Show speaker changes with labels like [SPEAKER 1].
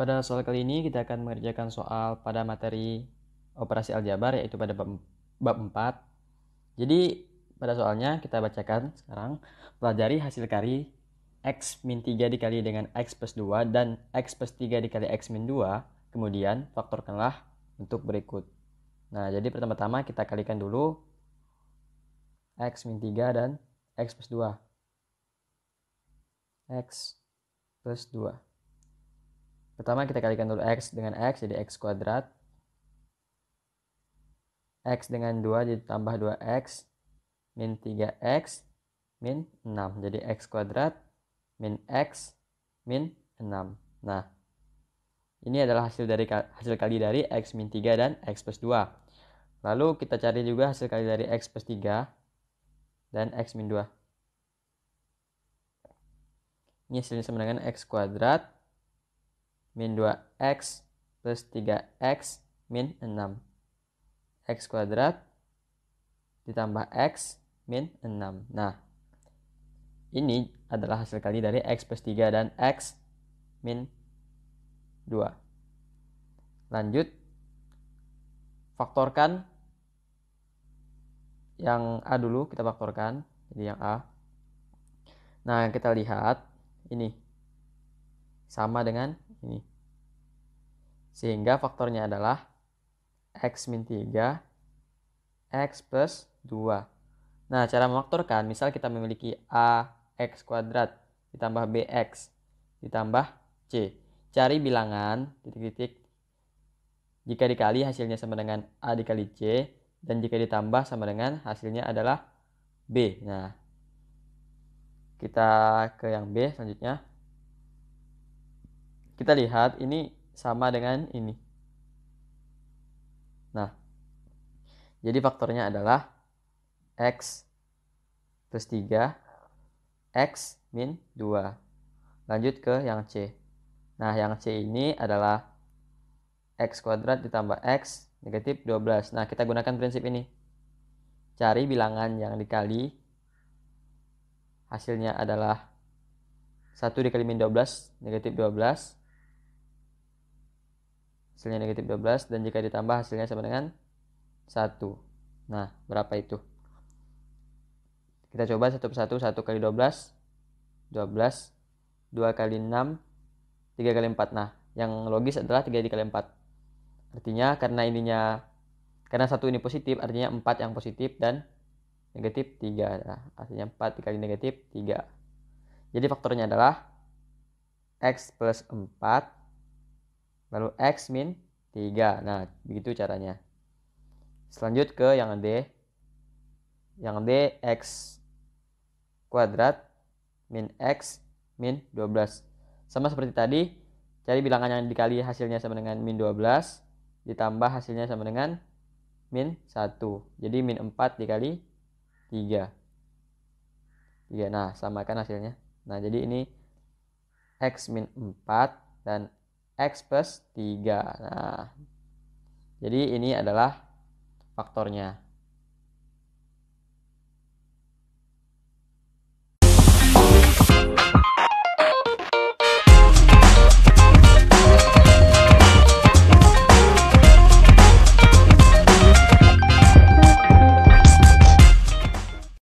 [SPEAKER 1] Pada soal kali ini kita akan mengerjakan soal pada materi operasi aljabar yaitu pada bab, empat. 4. Jadi pada soalnya kita bacakan sekarang. Pelajari hasil kari X min 3 dikali dengan X plus 2 dan X plus 3 dikali X min 2. Kemudian faktorkanlah untuk berikut. Nah jadi pertama-tama kita kalikan dulu X min 3 dan X plus 2. X plus 2. Pertama kita kalikan dulu X dengan X jadi X kuadrat. X dengan 2 jadi tambah 2X min 3X min 6. Jadi X kuadrat min X min 6. Nah, ini adalah hasil dari hasil kali dari X min 3 dan X plus 2. Lalu kita cari juga hasil kali dari X plus 3 dan X min 2. Ini hasilnya sama dengan X kuadrat min 2x plus 3x min 6. x kuadrat ditambah x min 6. Nah, ini adalah hasil kali dari x plus 3 dan x min 2. Lanjut, faktorkan yang A dulu, kita faktorkan, jadi yang A. Nah, kita lihat ini sama dengan ini. Sehingga faktornya adalah X min 3, X plus 2. Nah, cara memfaktorkan, misal kita memiliki a x kuadrat ditambah b x ditambah C. Cari bilangan, titik-titik, jika dikali hasilnya sama dengan A dikali C, dan jika ditambah sama dengan hasilnya adalah B. Nah, kita ke yang B selanjutnya kita lihat ini sama dengan ini. Nah, jadi faktornya adalah X plus 3, X min 2. Lanjut ke yang C. Nah, yang C ini adalah X kuadrat ditambah X negatif 12. Nah, kita gunakan prinsip ini. Cari bilangan yang dikali hasilnya adalah 1 dikali min 12 negatif 12 hasilnya negatif 12 dan jika ditambah hasilnya sama dengan 1 nah berapa itu kita coba satu persatu 1 kali 12 12 2 kali 6 3 kali 4 nah yang logis adalah 3 dikali 4 artinya karena ininya karena satu ini positif artinya 4 yang positif dan negatif 3 nah, artinya 4 dikali negatif 3 jadi faktornya adalah X plus 4 Lalu X min 3. Nah, begitu caranya. Selanjut ke yang D. Yang D, X kuadrat min X min 12. Sama seperti tadi, cari bilangan yang dikali hasilnya sama dengan min 12, ditambah hasilnya sama dengan min 1. Jadi min 4 dikali 3. 3. Nah, samakan hasilnya. Nah, jadi ini X min 4 dan X plus 3. Nah, jadi ini adalah faktornya.